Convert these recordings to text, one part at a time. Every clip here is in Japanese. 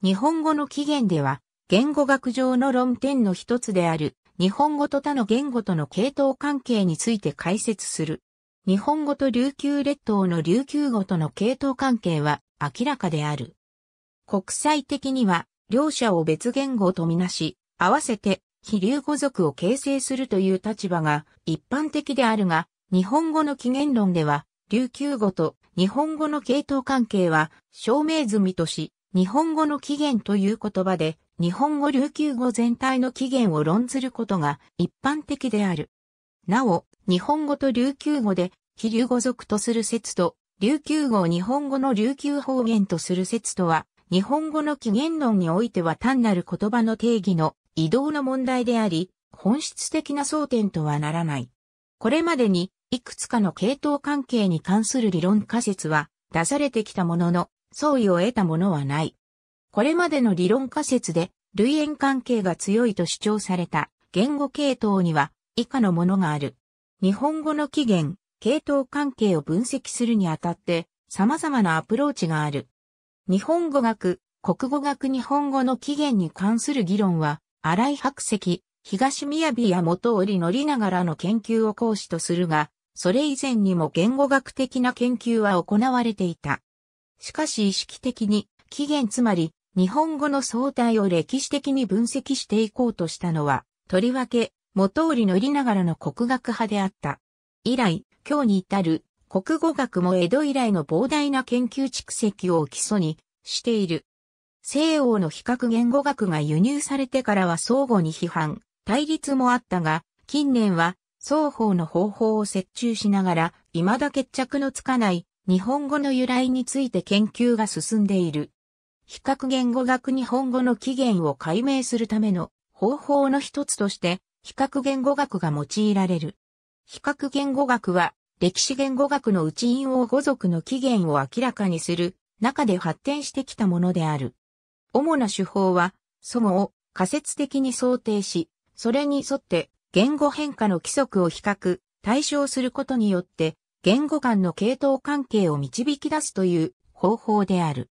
日本語の起源では、言語学上の論点の一つである、日本語と他の言語との系統関係について解説する。日本語と琉球列島の琉球語との系統関係は明らかである。国際的には、両者を別言語とみなし、合わせて、非流語族を形成するという立場が一般的であるが、日本語の起源論では、琉球語と日本語の系統関係は証明済みとし、日本語の起源という言葉で、日本語琉球語全体の起源を論ずることが一般的である。なお、日本語と琉球語で、非流語族とする説と、琉球語を日本語の琉球方言とする説とは、日本語の起源論においては単なる言葉の定義の移動の問題であり、本質的な争点とはならない。これまでに、いくつかの系統関係に関する理論仮説は出されてきたものの、相違を得たものはない。これまでの理論仮説で、類縁関係が強いと主張された言語系統には以下のものがある。日本語の起源、系統関係を分析するにあたって様々なアプローチがある。日本語学、国語学日本語の起源に関する議論は、荒井白石、東宮や元織ながらの研究を講師とするが、それ以前にも言語学的な研究は行われていた。しかし意識的に、起源つまり、日本語の相対を歴史的に分析していこうとしたのは、とりわけ、元織りながらの国学派であった。以来、今日に至る国語学も江戸以来の膨大な研究蓄積を基礎にしている。西欧の比較言語学が輸入されてからは相互に批判、対立もあったが、近年は双方の方法を折衷しながら、未だ決着のつかない日本語の由来について研究が進んでいる。比較言語学日本語の起源を解明するための方法の一つとして、比較言語学が用いられる。比較言語学は、歴史言語学の内陰王語族の起源を明らかにする中で発展してきたものである。主な手法は、祖もを仮説的に想定し、それに沿って言語変化の規則を比較、対象することによって言語間の系統関係を導き出すという方法である。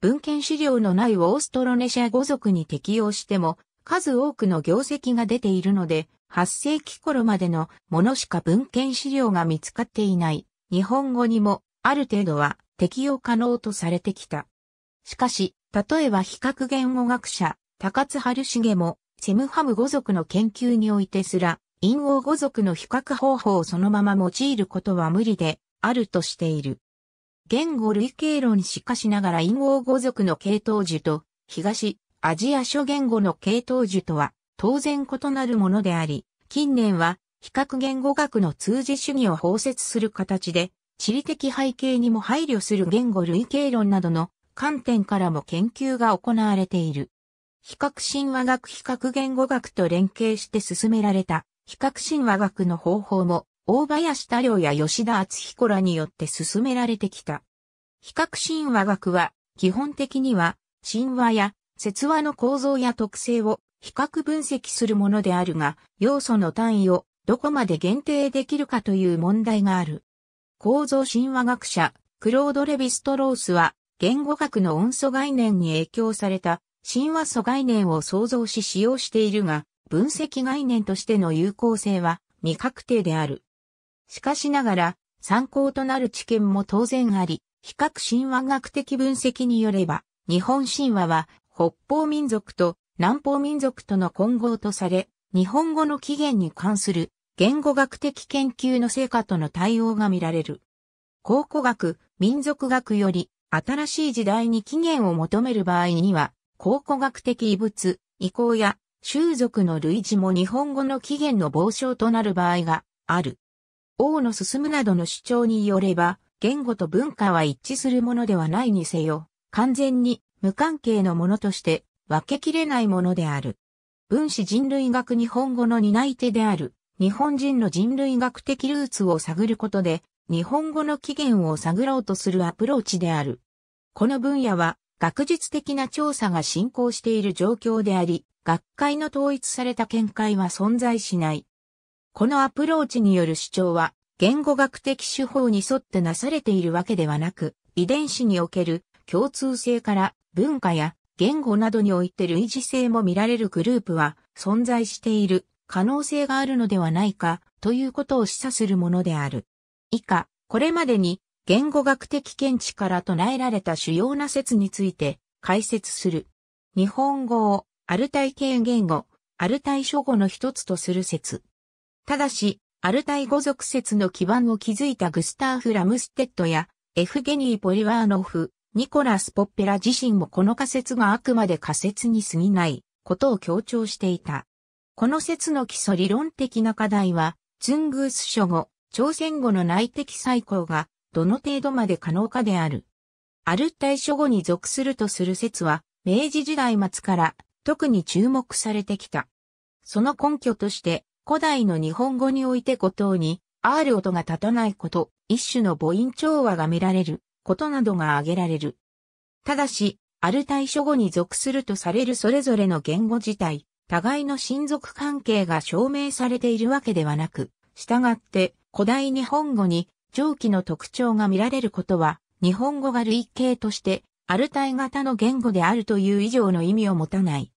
文献資料のないオーストロネシア語族に適用しても、数多くの業績が出ているので、8世紀頃までのものしか文献資料が見つかっていない日本語にもある程度は適用可能とされてきた。しかし、例えば比較言語学者、高津春重もセムハム語族の研究においてすら陰王語族の比較方法をそのまま用いることは無理であるとしている。言語類型論しかしながら陰王語族の系統樹と東アジア諸言語の系統樹とは当然異なるものであり、近年は比較言語学の通じ主義を包摂する形で地理的背景にも配慮する言語類型論などの観点からも研究が行われている。比較神話学比較言語学と連携して進められた比較神話学の方法も、大林太郎や吉田厚彦らによって進められてきた。比較神話学は、基本的には、神話や説話の構造や特性を比較分析するものであるが、要素の単位をどこまで限定できるかという問題がある。構造神話学者、クロード・レヴィストロースは、言語学の音素概念に影響された神話素概念を創造し使用しているが、分析概念としての有効性は未確定である。しかしながら、参考となる知見も当然あり、比較神話学的分析によれば、日本神話は北方民族と南方民族との混合とされ、日本語の起源に関する言語学的研究の成果との対応が見られる。考古学、民族学より新しい時代に起源を求める場合には、考古学的遺物、遺構や習俗の類似も日本語の起源の傍証となる場合がある。王の進むなどの主張によれば、言語と文化は一致するものではないにせよ、完全に無関係のものとして分けきれないものである。分子人類学日本語の担い手である、日本人の人類学的ルーツを探ることで、日本語の起源を探ろうとするアプローチである。この分野は、学術的な調査が進行している状況であり、学会の統一された見解は存在しない。このアプローチによる主張は、言語学的手法に沿ってなされているわけではなく、遺伝子における共通性から文化や言語などにおいて類似性も見られるグループは存在している可能性があるのではないかということを示唆するものである。以下、これまでに言語学的見地から唱えられた主要な説について解説する。日本語をアルタイ系言語、アルタイ諸語の一つとする説。ただし、アルタイ語族説の基盤を築いたグスターフ・ラムステッドや、エフゲニー・ポリワーノフ、ニコラス・ポッペラ自身もこの仮説があくまで仮説に過ぎないことを強調していた。この説の基礎理論的な課題は、ツングース諸語、朝鮮語の内的再考がどの程度まで可能かである。アルタイ諸語に属するとする説は、明治時代末から特に注目されてきた。その根拠として、古代の日本語において古島に、R 音が立たないこと、一種の母音調和が見られる、ことなどが挙げられる。ただし、ある対処語に属するとされるそれぞれの言語自体、互いの親族関係が証明されているわけではなく、従って古代日本語に上記の特徴が見られることは、日本語が類型としてアルタイ型の言語であるという以上の意味を持たない。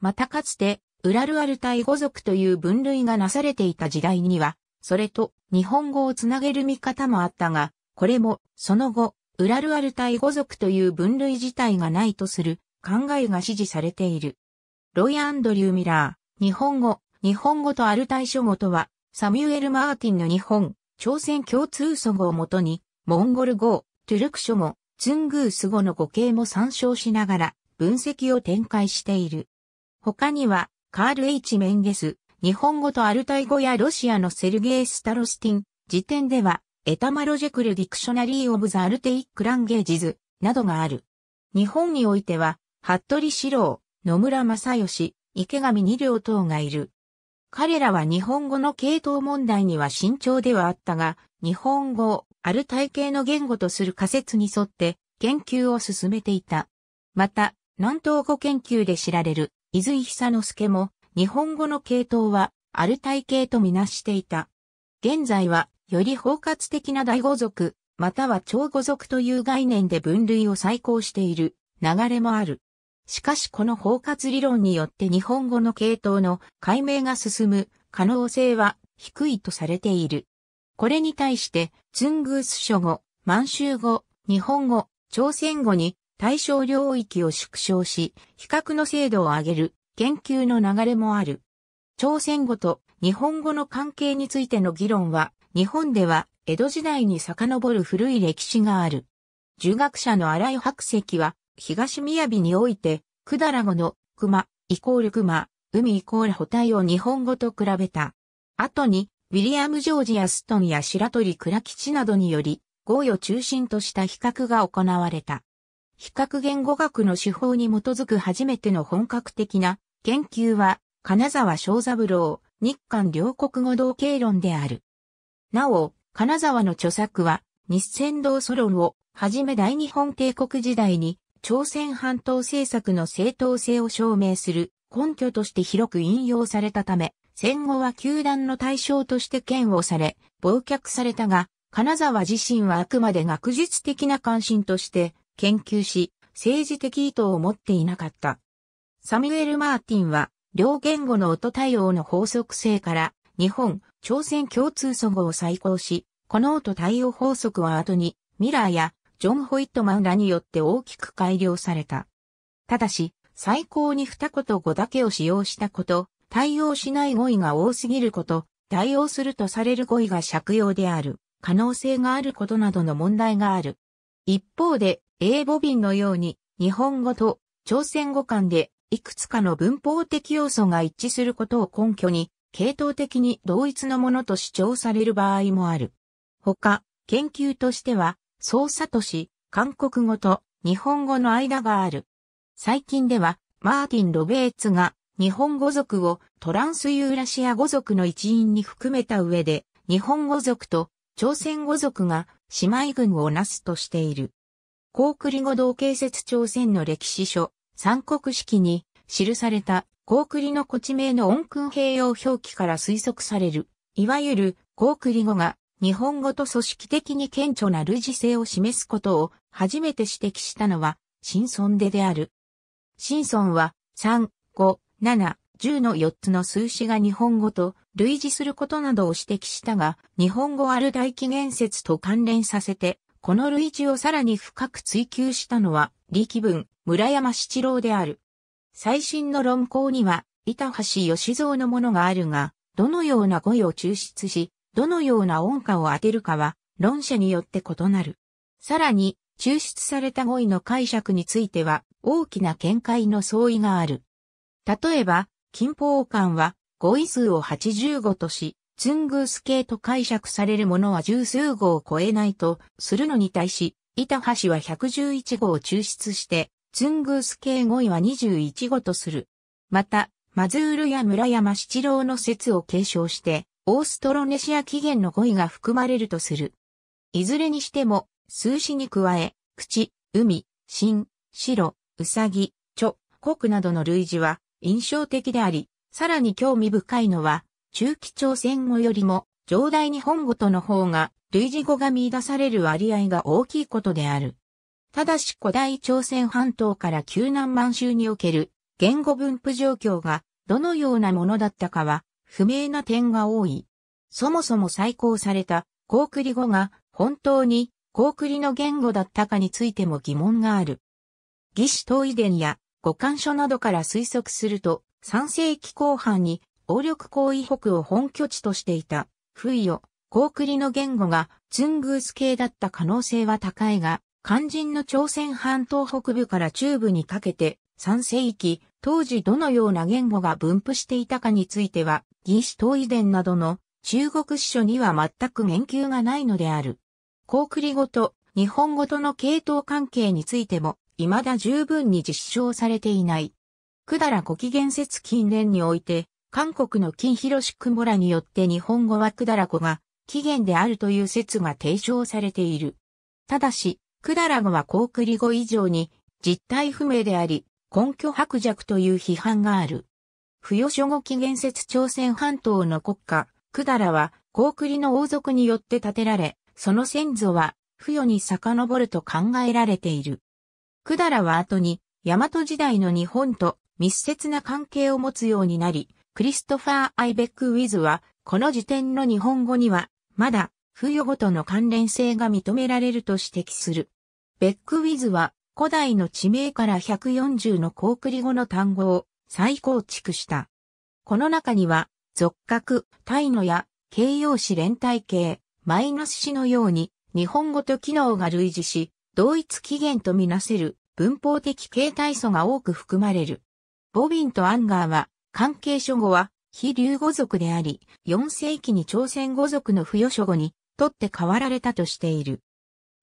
またかつて、ウラルアルタイ語族という分類がなされていた時代には、それと日本語をつなげる見方もあったが、これも、その後、ウラルアルタイ語族という分類自体がないとする考えが支持されている。ロイ・アンドリュー・ミラー、日本語、日本語とアルタイ諸語とは、サミュエル・マーティンの日本、朝鮮共通祖語をもとに、モンゴル語、トゥルク諸語、ツングース語の語形も参照しながら分析を展開している。他には、カール・ H・ メンゲス、日本語とアルタイ語やロシアのセルゲイ・スタロスティン、時点では、エタマロジェクル・ディクショナリー・オブ・ザ・アルテイック・ランゲージズ、などがある。日本においては、服部四郎、野村正義、池上二両等がいる。彼らは日本語の系統問題には慎重ではあったが、日本語をある体系の言語とする仮説に沿って研究を進めていた。また、南東語研究で知られる伊豆井久之助も日本語の系統はアルタイ系とみなしていた。現在はより包括的な大語族、または超語族という概念で分類を再考している流れもある。しかしこの包括理論によって日本語の系統の解明が進む可能性は低いとされている。これに対して、ツングース諸語、満州語、日本語、朝鮮語に対象領域を縮小し、比較の精度を上げる研究の流れもある。朝鮮語と日本語の関係についての議論は、日本では江戸時代に遡る古い歴史がある。儒学者の荒井白石は、東雅において、だら語の熊イコール熊、海イコール補体を日本語と比べた。後に、ウィリアム・ジョージ・アストンや白鳥倉吉などにより、語彙を中心とした比較が行われた。比較言語学の手法に基づく初めての本格的な研究は、金沢正三郎、日韓両国語同経論である。なお、金沢の著作は、日鮮道ソロンをはじめ大日本帝国時代に朝鮮半島政策の正当性を証明する根拠として広く引用されたため、戦後は球団の対象として嫌悪され、忘却されたが、金沢自身はあくまで学術的な関心として研究し、政治的意図を持っていなかった。サミュエル・マーティンは、両言語の音対応の法則性から、日本、朝鮮共通祖語を再考し、この音対応法則は後に、ミラーやジョン・ホイットマンらによって大きく改良された。ただし、最高に二言語だけを使用したこと、対応しない語彙が多すぎること、対応するとされる語彙が借用である、可能性があることなどの問題がある。一方で、英語便のように、日本語と朝鮮語間で、いくつかの文法的要素が一致することを根拠に、系統的に同一のものと主張される場合もある。他、研究としては、操作都市、韓国語と日本語の間がある。最近では、マーティン・ロベーツが日本語族をトランスユーラシア語族の一員に含めた上で、日本語族と朝鮮語族が姉妹群をなすとしている。高クリ語同系説朝鮮の歴史書、三国式に記された高クリの古地名の音訓併用表記から推測される、いわゆる高クリ語が日本語と組織的に顕著な類似性を示すことを初めて指摘したのは、新村でである。新村は、3、5、7、10の4つの数詞が日本語と類似することなどを指摘したが、日本語ある大起源説と関連させて、この類似をさらに深く追求したのは、力文、村山七郎である。最新の論考には、板橋義蔵のものがあるが、どのような語彙を抽出し、どのような音歌を当てるかは、論者によって異なる。さらに、抽出された語彙の解釈については、大きな見解の相違がある。例えば、金宝館は語彙数を85とし、ツングース系と解釈されるものは十数語を超えないとするのに対し、板橋は111語を抽出して、ツングース系語彙は21語とする。また、マズールや村山七郎の説を継承して、オーストロネシア起源の語彙が含まれるとする。いずれにしても、数詞に加え、口、海、新、白、うさぎ、ちょ、国などの類似は、印象的であり、さらに興味深いのは、中期朝鮮語よりも、上代日本語との方が、類似語が見出される割合が大きいことである。ただし古代朝鮮半島から旧南満州における言語分布状況がどのようなものだったかは不明な点が多い。そもそも再考されたコークリ語が本当にコークリの言語だったかについても疑問がある。義士統遺伝や五感書などから推測すると、3世紀後半に、王力行為北を本拠地としていた、不意を、高栗の言語が、ツングース系だった可能性は高いが、肝心の朝鮮半島北部から中部にかけて、3世紀、当時どのような言語が分布していたかについては、義士統遺伝などの中国史書には全く言及がないのである。高栗語と日本語との系統関係についても、未だ十分に実証されていない。百済古紀元節近年において、韓国の金広雲らによって日本語は百済子が起源であるという説が提唱されている。ただし、百済語は高句麗語以上に実態不明であり、根拠薄弱という批判がある。不与諸語紀元節朝鮮半島の国家、百済は高句麗の王族によって建てられ、その先祖は、不与に遡ると考えられている。百済は後に、大和時代の日本と密接な関係を持つようになり、クリストファー・アイベック・ウィズは、この時点の日本語には、まだ、冬ご語との関連性が認められると指摘する。ベック・ウィズは、古代の地名から140の高リ語の単語を再構築した。この中には、俗格、タイのや、形容詞連帯形、マイナス詞のように、日本語と機能が類似し、同一起源とみなせる文法的形態素が多く含まれる。ボビンとアンガーは、関係書語は、非流語族であり、4世紀に朝鮮語族の付与書語に、取って代わられたとしている。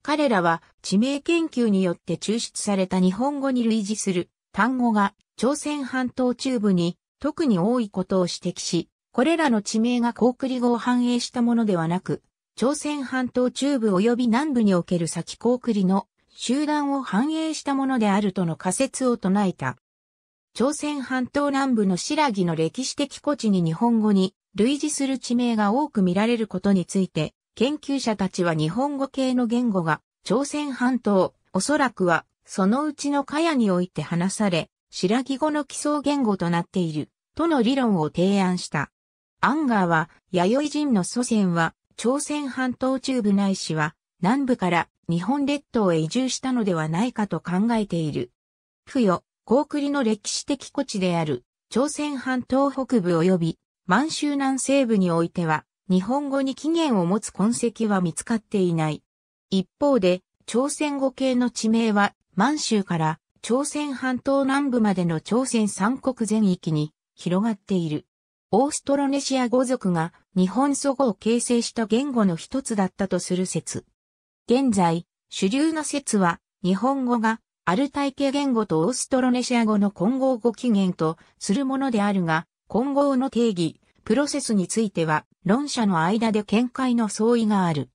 彼らは、地名研究によって抽出された日本語に類似する単語が、朝鮮半島中部に、特に多いことを指摘し、これらの地名がコークリ語を反映したものではなく、朝鮮半島中部及び南部における先高栗の集団を反映したものであるとの仮説を唱えた。朝鮮半島南部の白木の歴史的古地に日本語に類似する地名が多く見られることについて、研究者たちは日本語系の言語が朝鮮半島、おそらくはそのうちのカヤにおいて話され、白木語の基礎言語となっている、との理論を提案した。アンガーは、弥生人の祖先は、朝鮮半島中部内市は南部から日本列島へ移住したのではないかと考えている。付与、高栗の歴史的古地である朝鮮半島北部及び満州南西部においては日本語に起源を持つ痕跡は見つかっていない。一方で朝鮮語系の地名は満州から朝鮮半島南部までの朝鮮三国全域に広がっている。オーストロネシア語族が日本祖語を形成した言語の一つだったとする説。現在、主流の説は、日本語がアルタイ系言語とオーストロネシア語の混合語起源とするものであるが、混合の定義、プロセスについては、論者の間で見解の相違がある。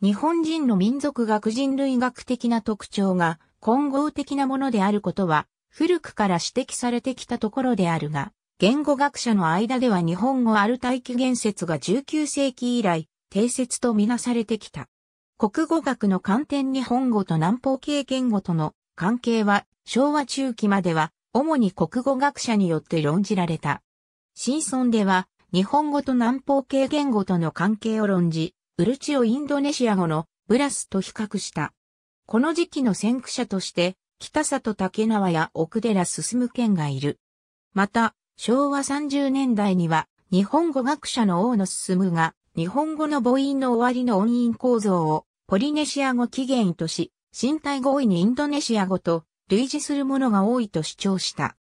日本人の民族学人類学的な特徴が混合的なものであることは、古くから指摘されてきたところであるが、言語学者の間では日本語アルタイ言説が19世紀以来、定説とみなされてきた。国語学の観点日本語と南方系言語との関係は昭和中期までは主に国語学者によって論じられた。新村では日本語と南方系言語との関係を論じ、ウルチオインドネシア語のブラスと比較した。この時期の先駆者として北里竹縄や奥寺進む県がいる。また、昭和30年代には、日本語学者の大野進が、日本語の母音の終わりの音韻構造を、ポリネシア語起源とし、身体合意にインドネシア語と類似するものが多いと主張した。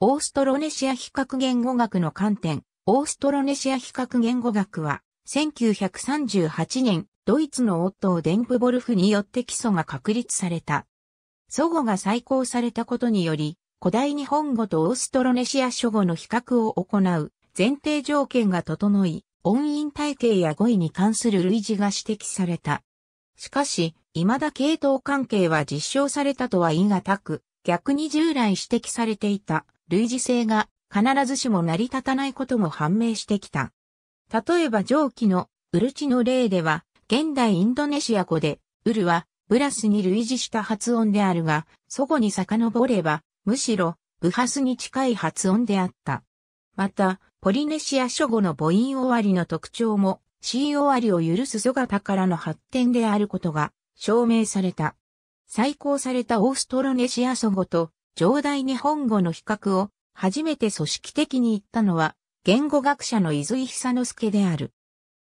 オーストロネシア比較言語学の観点、オーストロネシア比較言語学は、1938年、ドイツの夫をデンプボルフによって基礎が確立された。祖語が再考されたことにより、古代日本語とオーストロネシア諸語の比較を行う前提条件が整い、音韻体系や語彙に関する類似が指摘された。しかし、未だ系統関係は実証されたとは言い難く、逆に従来指摘されていた類似性が必ずしも成り立たないことも判明してきた。例えば上記のウルチの例では、現代インドネシア語で、ウルはブラスに類似した発音であるが、祖語に遡れば、むしろ、ブハスに近い発音であった。また、ポリネシア諸語の母音終わりの特徴も、C 終わりを許す姿からの発展であることが証明された。再考されたオーストロネシア祖語と上代日本語の比較を初めて組織的に言ったのは言語学者の伊豆井久之助である。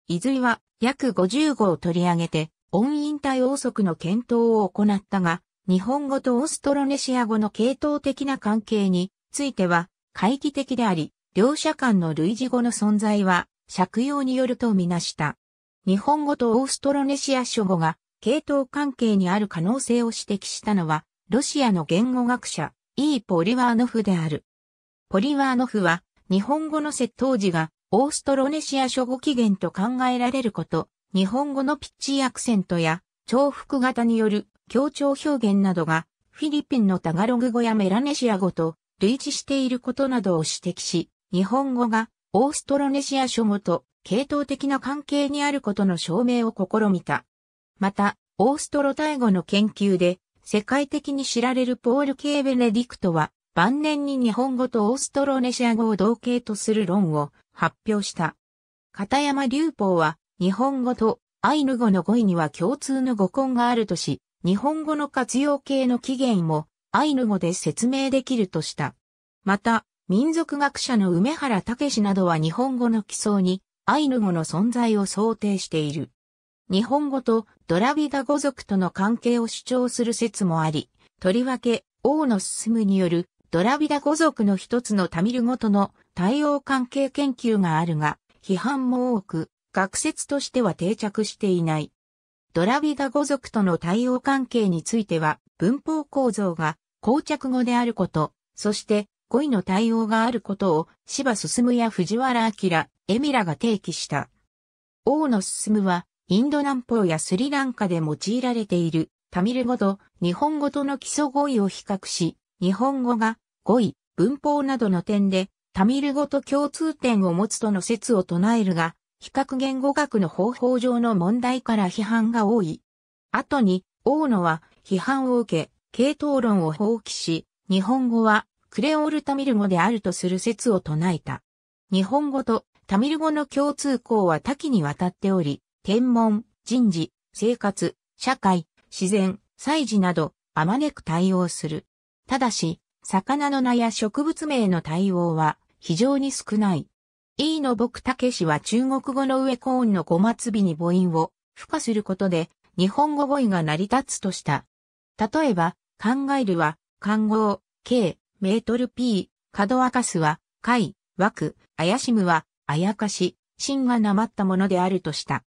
伊豆井は約50語を取り上げて音韻退。応則の検討を行ったが、日本語とオーストロネシア語の系統的な関係については、回帰的であり、両者間の類似語の存在は、借用によるとみなした。日本語とオーストロネシア諸語が系統関係にある可能性を指摘したのは、ロシアの言語学者、イー・ポリワーノフである。ポリワーノフは、日本語の窃盗時が、オーストロネシア諸語起源と考えられること、日本語のピッチアクセントや、重複型による協調表現などが、フィリピンのタガログ語やメラネシア語と類似していることなどを指摘し、日本語がオーストロネシア諸語と系統的な関係にあることの証明を試みた。また、オーストロタイ語の研究で、世界的に知られるポール・ケーベネディクトは、晩年に日本語とオーストロネシア語を同型とする論を発表した。片山隆法は、日本語とアイヌ語の語彙には共通の語根があるとし、日本語の活用形の起源もアイヌ語で説明できるとした。また、民族学者の梅原武などは日本語の基礎にアイヌ語の存在を想定している。日本語とドラビダ語族との関係を主張する説もあり、とりわけ、王の進むによるドラビダ語族の一つのタミル語との対応関係研究があるが、批判も多く、学説としては定着していない。ドラビガ語族との対応関係については、文法構造が膠着語であること、そして語彙の対応があることを芝進や藤原明、エミラが提起した。王の進は、インド南方やスリランカで用いられているタミル語と日本語との基礎語彙を比較し、日本語が語彙、文法などの点でタミル語と共通点を持つとの説を唱えるが、比較言語学の方法上の問題から批判が多い。後に、大野は批判を受け、系統論を放棄し、日本語はクレオールタミル語であるとする説を唱えた。日本語とタミル語の共通項は多岐にわたっており、天文、人事、生活、社会、自然、祭事など、あまねく対応する。ただし、魚の名や植物名の対応は非常に少ない。E の僕たけしは中国語の上コーンの語末尾に母音を付加することで日本語母音が成り立つとした。例えば、考えるは、漢を K、メートル P、角明かすは、解、枠、怪しむは、あやかし、真がなまったものであるとした。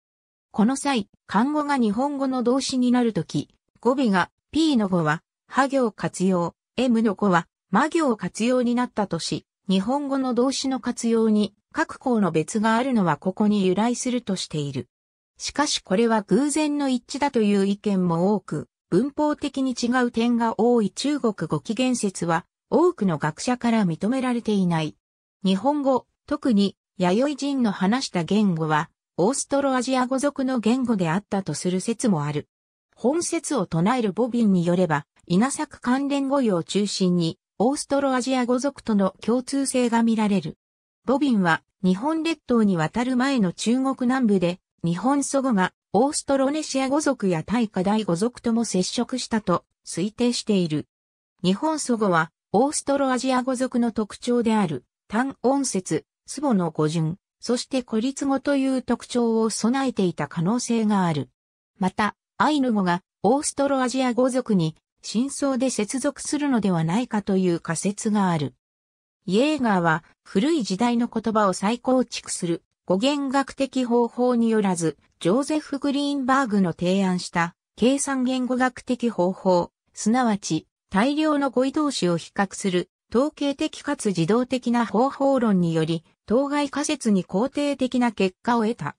この際、漢語が日本語の動詞になるとき、語尾が P の語は、は行活用、M の語は、魔行活用になったとし、日本語の動詞の活用に各校の別があるのはここに由来するとしている。しかしこれは偶然の一致だという意見も多く、文法的に違う点が多い中国語起源説は、多くの学者から認められていない。日本語、特に、弥生人の話した言語は、オーストロアジア語族の言語であったとする説もある。本説を唱えるボビンによれば、稲作関連語彙を中心に、オーストロアジア語族との共通性が見られる。ボビンは日本列島に渡る前の中国南部で日本祖語がオーストロネシア語族や大化大語族とも接触したと推定している。日本祖語はオーストロアジア語族の特徴である単音節、ツボの語順、そして孤立語という特徴を備えていた可能性がある。また、アイヌ語がオーストロアジア語族に真相で接続するのではないかという仮説がある。イエーガーは古い時代の言葉を再構築する語源学的方法によらず、ジョーゼフ・グリーンバーグの提案した計算言語学的方法、すなわち大量の語彙同士を比較する統計的かつ自動的な方法論により、当該仮説に肯定的な結果を得た。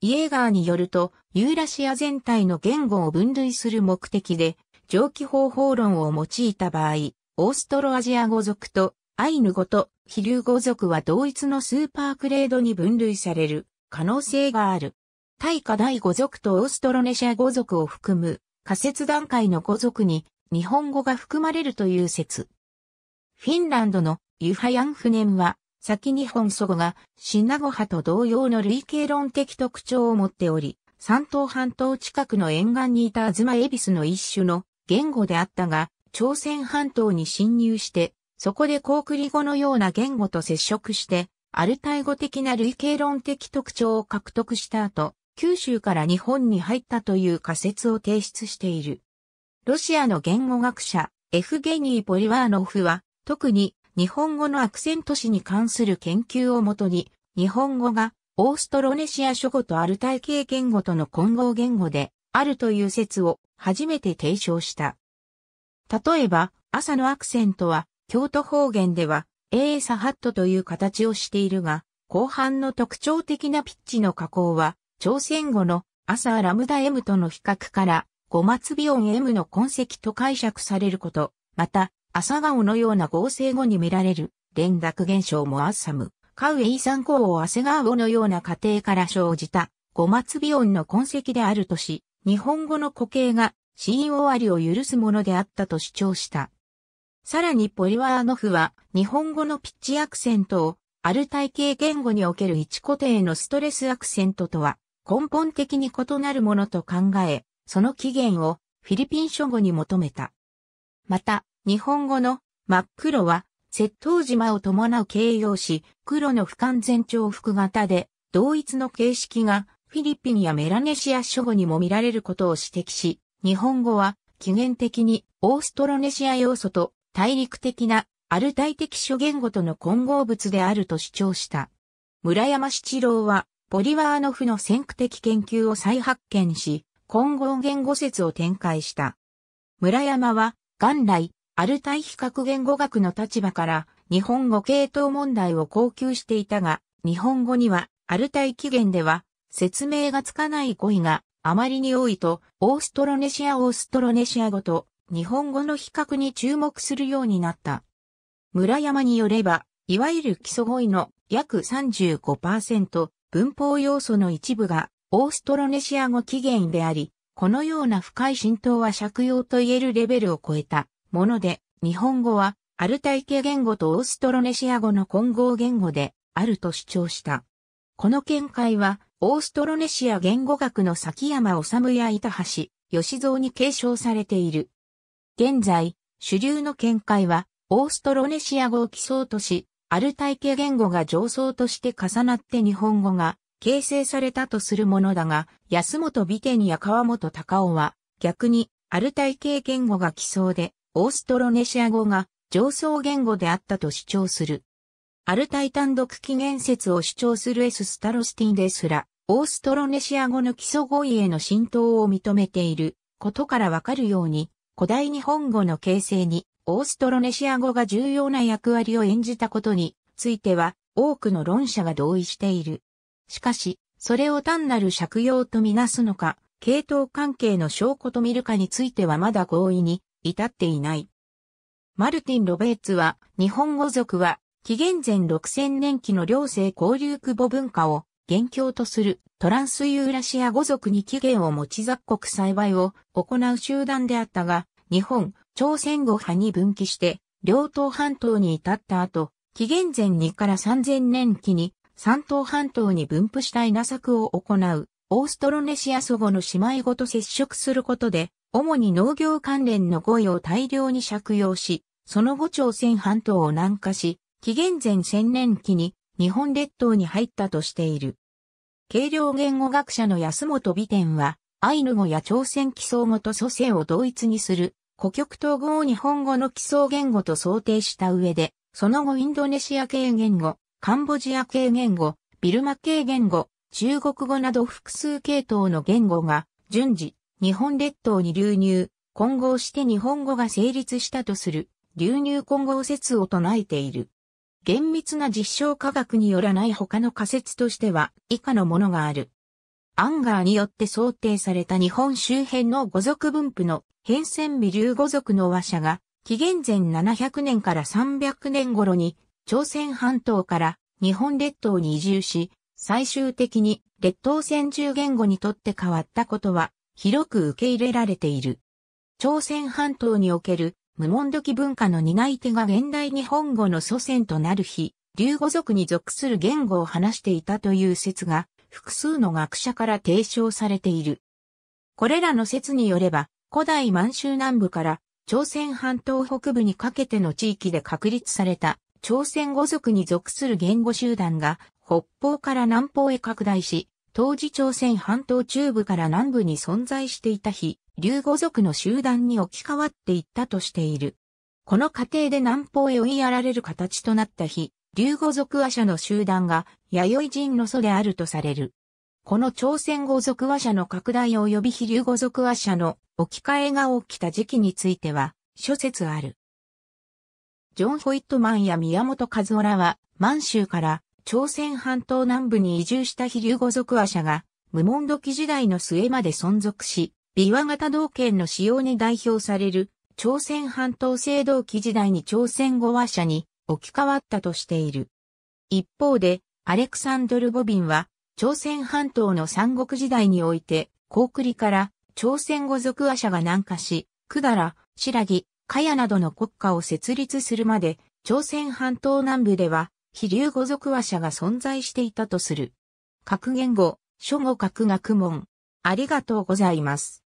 イエーガーによると、ユーラシア全体の言語を分類する目的で、蒸気方法論を用いた場合、オーストロアジア語族とアイヌ語と飛竜語族は同一のスーパークレードに分類される可能性がある。大化第語族とオーストロネシア語族を含む仮説段階の語族に日本語が含まれるという説。フィンランドのユハヤンフネンは先日本祖語がシナゴ派と同様の類型論的特徴を持っており、三島半島近くの沿岸にいたアズマエビスの一種の言語であったが、朝鮮半島に侵入してそこでコークリ語のような言語と接触して、アルタイ語的な類型論的特徴を獲得した後、九州から日本に入ったという仮説を提出している。ロシアの言語学者、エフゲニー・ポリワーノフは、特に日本語のアクセント詞に関する研究をもとに、日本語がオーストロネシア諸語とアルタイ系言語との混合言語であるという説を初めて提唱した。例えば、朝のアクセントは京都方言では、エーサハットという形をしているが、後半の特徴的なピッチの加工は、朝鮮語の朝ラムダ M との比較から、五末尾音 M の痕跡と解釈されること、また、朝顔のような合成語に見られる、連絡現象もアッサム、カウエイ参考をアセガーのような過程から生じた、五末オ音の痕跡であるとし、日本語の固形が、死因終わりを許すものであったと主張した。さらにポリワーノフは日本語のピッチアクセントをある体系言語における一固定のストレスアクセントとは根本的に異なるものと考え、その起源をフィリピン諸語に求めた。また、日本語の真っ黒は窃盗島を伴う形容詞、黒の不完全重複型で、同一の形式がフィリピンやメラネシア諸語にも見られることを指摘し、日本語は起源的にオーストロネシア要素と大陸的なアルタイ的諸言語との混合物であると主張した。村山七郎は、ポリワーノフの先駆的研究を再発見し、混合言語説を展開した。村山は、元来、アルタイ比較言語学の立場から、日本語系統問題を高求していたが、日本語には、アルタイ起源では、説明がつかない語彙があまりに多いと、オーストロネシア・オーストロネシア語と、日本語の比較に注目するようになった。村山によれば、いわゆる基礎語彙の約35%、文法要素の一部がオーストロネシア語起源であり、このような深い浸透は借用と言えるレベルを超えたもので、日本語はアルタイ系言語とオーストロネシア語の混合言語であると主張した。この見解は、オーストロネシア言語学の崎山治や板橋、吉蔵に継承されている。現在、主流の見解は、オーストロネシア語を基礎とし、アルタイ系言語が上層として重なって日本語が形成されたとするものだが、安本美天や川本隆夫は、逆に、アルタイ系言語が基礎で、オーストロネシア語が上層言語であったと主張する。アルタイ単独起源説を主張するエス・スタロスティンですら、オーストロネシア語の基礎語彙への浸透を認めていることからわかるように、古代日本語の形成に、オーストロネシア語が重要な役割を演じたことについては、多くの論者が同意している。しかし、それを単なる借用とみなすのか、系統関係の証拠と見るかについてはまだ合意に至っていない。マルティン・ロベーツは、日本語族は、紀元前6000年期の両性交流久保文化を元凶とするトランスユーラシア語族に起源を持ち雑穀栽培を行う集団であったが、日本、朝鮮語派に分岐して、両島半島に至った後、紀元前2から3000年期に、三島半島に分布した稲作を行う、オーストロネシア祖語の姉妹語と接触することで、主に農業関連の語彙を大量に借用し、その後朝鮮半島を南下し、紀元前千0 0 0年期に日本列島に入ったとしている。軽量言語学者の安本美典は、アイヌ語や朝鮮基礎語と祖先を同一にする、古極統を日本語の基礎言語と想定した上で、その後インドネシア系言語、カンボジア系言語、ビルマ系言語、中国語など複数系統の言語が順次日本列島に流入、混合して日本語が成立したとする流入混合説を唱えている。厳密な実証科学によらない他の仮説としては以下のものがある。アンガーによって想定された日本周辺の五族分布の変遷微流五族の和者が、紀元前700年から300年頃に、朝鮮半島から日本列島に移住し、最終的に列島先住言語にとって変わったことは、広く受け入れられている。朝鮮半島における無土時文化の担い手が現代日本語の祖先となる日、流語族に属する言語を話していたという説が複数の学者から提唱されている。これらの説によれば、古代満州南部から朝鮮半島北部にかけての地域で確立された朝鮮語族に属する言語集団が北方から南方へ拡大し、当時朝鮮半島中部から南部に存在していた日、流語族の集団に置き換わっていったとしている。この過程で南方へ追いやられる形となった日、竜語族話者の集団が弥生人の祖であるとされる。この朝鮮語族話者の拡大及び非竜語族話者の置き換えが起きた時期については諸説ある。ジョン・ホイットマンや宮本和夫らは満州から朝鮮半島南部に移住した非竜語族話者が無門土器時代の末まで存続し、琵琶型道圏の使用に代表される朝鮮半島制銅器時代に朝鮮語話者に置き換わったとしている。一方で、アレクサンドル・ボビンは、朝鮮半島の三国時代において、高栗から朝鮮語族亜者が南下し、百済、らぎ、かやなどの国家を設立するまで、朝鮮半島南部では、非流語族話者が存在していたとする。格言語、諸語格学問。ありがとうございます。